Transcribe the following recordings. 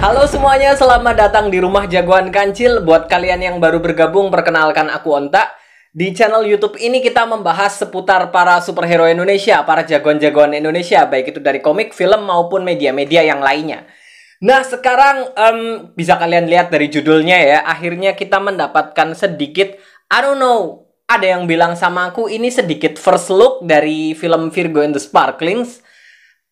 Halo semuanya, selamat datang di rumah jagoan kancil. Buat kalian yang baru bergabung, perkenalkan aku Onta. Di channel YouTube ini kita membahas seputar para superhero Indonesia, para jagoan-jagoan Indonesia, baik itu dari komik, film maupun media-media yang lainnya. Nah sekarang um, bisa kalian lihat dari judulnya ya, akhirnya kita mendapatkan sedikit, I don't know, ada yang bilang sama aku ini sedikit first look dari film Virgo and the Sparklings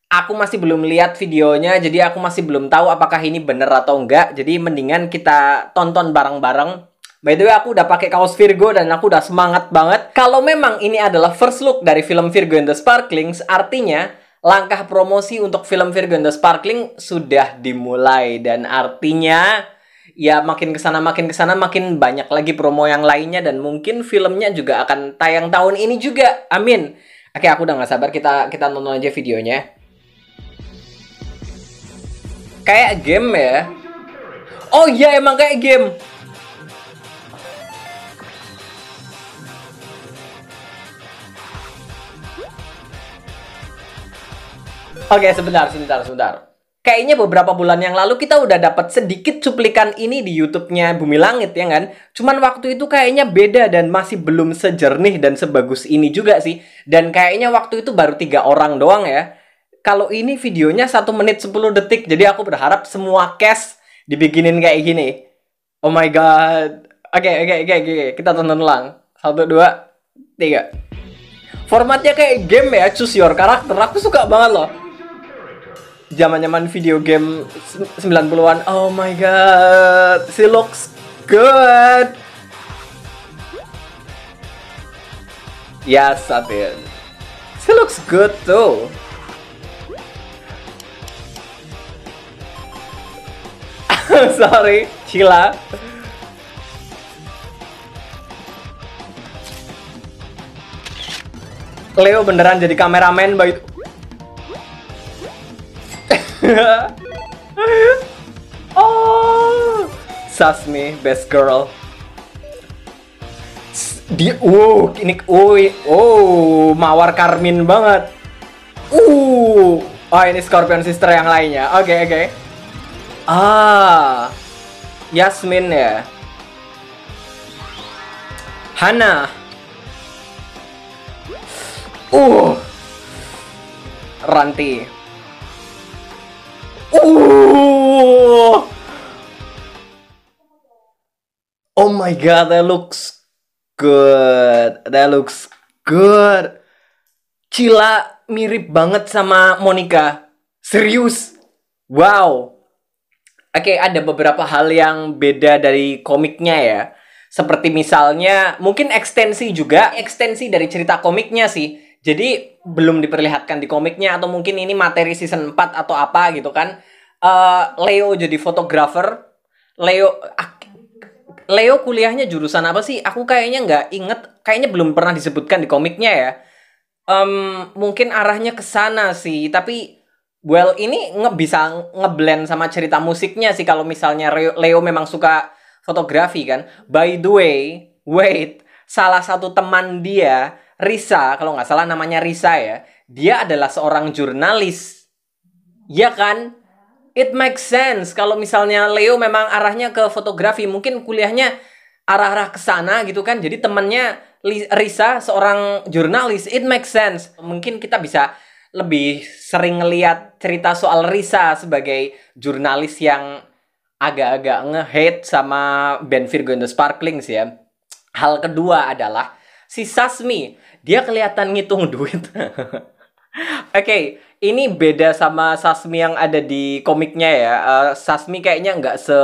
aku masih belum lihat videonya jadi aku masih belum tahu apakah ini bener atau enggak jadi mendingan kita tonton bareng-bareng By the way, aku udah pakai kaos Virgo dan aku udah semangat banget. Kalau memang ini adalah first look dari film Virgo and the Sparklings, artinya langkah promosi untuk film Virgo and the Sparkling sudah dimulai dan artinya ya makin kesana makin kesana makin banyak lagi promo yang lainnya dan mungkin filmnya juga akan tayang tahun ini juga. Amin. Oke, aku udah gak sabar kita kita nonton aja videonya. Kayak game ya. Oh iya emang kayak game. Oke, okay, sebentar, sebentar, sebentar. Kayaknya beberapa bulan yang lalu kita udah dapat sedikit cuplikan ini di YouTube-nya Bumi Langit ya kan. Cuman waktu itu kayaknya beda dan masih belum sejernih dan sebagus ini juga sih. Dan kayaknya waktu itu baru tiga orang doang ya kalau ini videonya 1 menit 10 detik. Jadi aku berharap semua cast dibikinin kayak gini. Oh my god. Oke, okay, oke, okay, oke, okay, oke. Kita tonton ulang. 1 2 tiga. Formatnya kayak game ya, choose your character Aku suka banget loh. Zaman-zaman video game 90-an. Oh my god. She looks good. Yes, sabir, She looks good too. Sorry, Cila. Leo beneran jadi kameramen baik. oh, Sasmi, best girl. Dia, wow, ini, uh, oh, mawar Karmin banget. Uh, oh ini Scorpion Sister yang lainnya. Oke, okay, oke. Okay. Ah, Yasmin ya. Hana. Uh. Ranti. Uh. Oh my god, that looks good. That looks good. Cila mirip banget sama Monica. Serius. Wow. Oke, okay, ada beberapa hal yang beda dari komiknya ya. Seperti misalnya mungkin ekstensi juga, ekstensi dari cerita komiknya sih. Jadi belum diperlihatkan di komiknya atau mungkin ini materi season 4 atau apa gitu kan. Uh, Leo jadi fotografer. Leo Leo kuliahnya jurusan apa sih? Aku kayaknya nggak inget, kayaknya belum pernah disebutkan di komiknya ya. Um, mungkin arahnya ke sana sih, tapi Well ini nge bisa ngeblend sama cerita musiknya sih kalau misalnya Leo memang suka fotografi kan. By the way, wait, salah satu teman dia Risa kalau nggak salah namanya Risa ya. Dia adalah seorang jurnalis. Ya kan? It makes sense kalau misalnya Leo memang arahnya ke fotografi, mungkin kuliahnya arah-arah ke sana gitu kan. Jadi temannya Risa seorang jurnalis, it makes sense. Mungkin kita bisa lebih sering ngeliat cerita soal Risa sebagai jurnalis yang agak-agak nge-hate sama Ben Virgo and the Sparklings ya. Hal kedua adalah si Sasmi, dia kelihatan ngitung duit. Oke, okay, ini beda sama Sasmi yang ada di komiknya ya. Uh, Sasmi kayaknya nggak se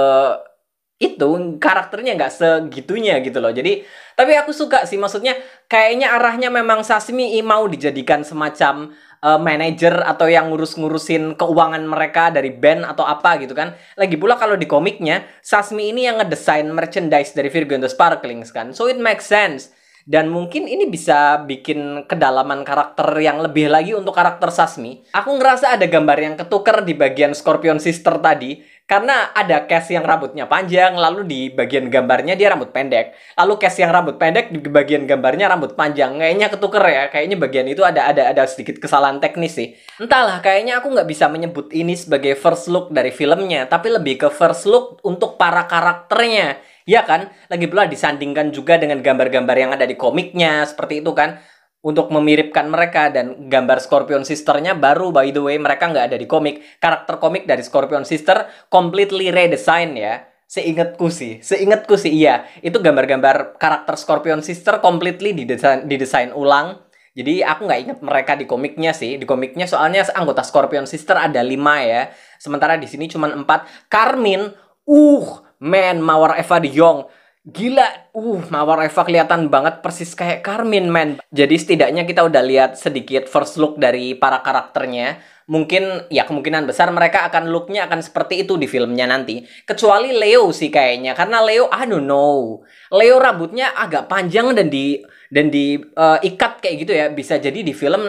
itu karakternya nggak segitunya gitu loh jadi tapi aku suka sih maksudnya kayaknya arahnya memang Sasmi mau dijadikan semacam uh, eh, manajer atau yang ngurus-ngurusin keuangan mereka dari band atau apa gitu kan. Lagi pula kalau di komiknya, Sasmi ini yang ngedesain merchandise dari Virgo and the Sparklings kan. So it makes sense. Dan mungkin ini bisa bikin kedalaman karakter yang lebih lagi untuk karakter Sasmi. Aku ngerasa ada gambar yang ketuker di bagian Scorpion Sister tadi karena ada case yang rambutnya panjang, lalu di bagian gambarnya dia rambut pendek. Lalu case yang rambut pendek di bagian gambarnya rambut panjang. Kayaknya ketuker ya. Kayaknya bagian itu ada ada ada sedikit kesalahan teknis sih. Entahlah, kayaknya aku nggak bisa menyebut ini sebagai first look dari filmnya, tapi lebih ke first look untuk para karakternya. Ya kan? Lagi pula disandingkan juga dengan gambar-gambar yang ada di komiknya, seperti itu kan untuk memiripkan mereka dan gambar Scorpion Sisternya baru by the way mereka nggak ada di komik karakter komik dari Scorpion Sister completely redesign ya seingatku sih seingatku sih iya itu gambar-gambar karakter Scorpion Sister completely didesain didesain ulang jadi aku nggak inget mereka di komiknya sih. Di komiknya soalnya anggota Scorpion Sister ada lima ya. Sementara di sini cuma empat. Carmin, uh, man, Mawar Eva de Jong Gila, uh, Mawar Eva kelihatan banget persis kayak Carmen, man. Jadi setidaknya kita udah lihat sedikit first look dari para karakternya. Mungkin, ya kemungkinan besar mereka akan looknya akan seperti itu di filmnya nanti. Kecuali Leo sih kayaknya, karena Leo, I don't know. Leo rambutnya agak panjang dan di dan diikat eh, uh, kayak gitu ya. Bisa jadi di film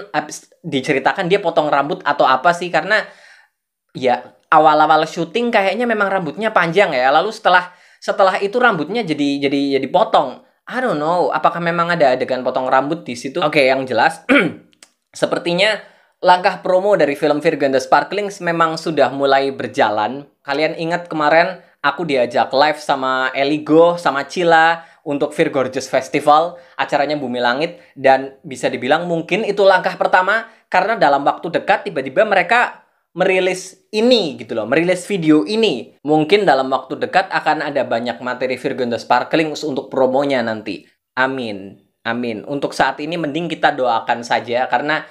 diceritakan dia potong rambut atau apa sih, karena ya awal-awal syuting kayaknya memang rambutnya panjang ya. Lalu setelah setelah itu rambutnya jadi jadi jadi potong I don't know apakah memang ada adegan potong rambut di situ oke okay, yang jelas sepertinya langkah promo dari film Virgo the Sparklings memang sudah mulai berjalan kalian ingat kemarin aku diajak live sama Eligo sama Cila untuk Fear Gorgeous Festival, acaranya Bumi Langit, dan bisa dibilang mungkin itu langkah pertama karena dalam waktu dekat tiba-tiba mereka merilis ini gitu loh, merilis video ini. Mungkin dalam waktu dekat akan ada banyak materi Virgin the Sparkling untuk promonya nanti. Amin. Amin. Untuk saat ini mending kita doakan saja karena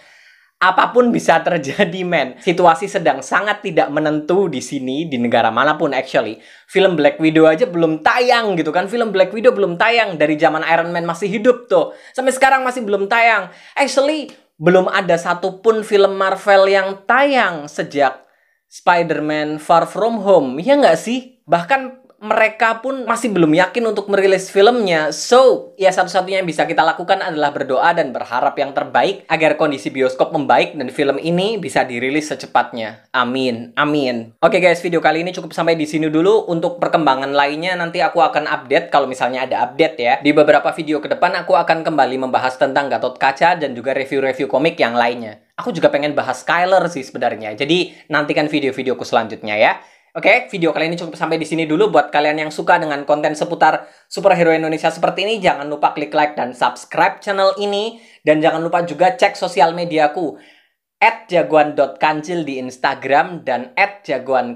apapun bisa terjadi, men. Situasi sedang sangat tidak menentu di sini di negara manapun actually. Film Black Widow aja belum tayang gitu kan. Film Black Widow belum tayang dari zaman Iron Man masih hidup tuh. Sampai sekarang masih belum tayang. Actually belum ada satupun film Marvel yang tayang sejak Spider-Man Far From Home. Ya nggak sih? Bahkan mereka pun masih belum yakin untuk merilis filmnya. So, ya satu-satunya yang bisa kita lakukan adalah berdoa dan berharap yang terbaik agar kondisi bioskop membaik dan film ini bisa dirilis secepatnya. Amin. Amin. Oke okay guys, video kali ini cukup sampai di sini dulu. Untuk perkembangan lainnya nanti aku akan update kalau misalnya ada update ya. Di beberapa video ke depan aku akan kembali membahas tentang Gatot Kaca dan juga review-review komik yang lainnya. Aku juga pengen bahas Skyler sih sebenarnya. Jadi nantikan video-videoku selanjutnya ya. Oke, okay, video kali ini cukup sampai di sini dulu. Buat kalian yang suka dengan konten seputar superhero Indonesia seperti ini, jangan lupa klik like dan subscribe channel ini. Dan jangan lupa juga cek sosial mediaku at jagoan.kancil di Instagram dan at jagoan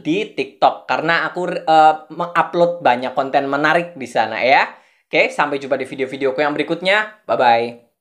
di TikTok. Karena aku uh, mengupload banyak konten menarik di sana ya. Oke, okay, sampai jumpa di video-videoku yang berikutnya. Bye-bye.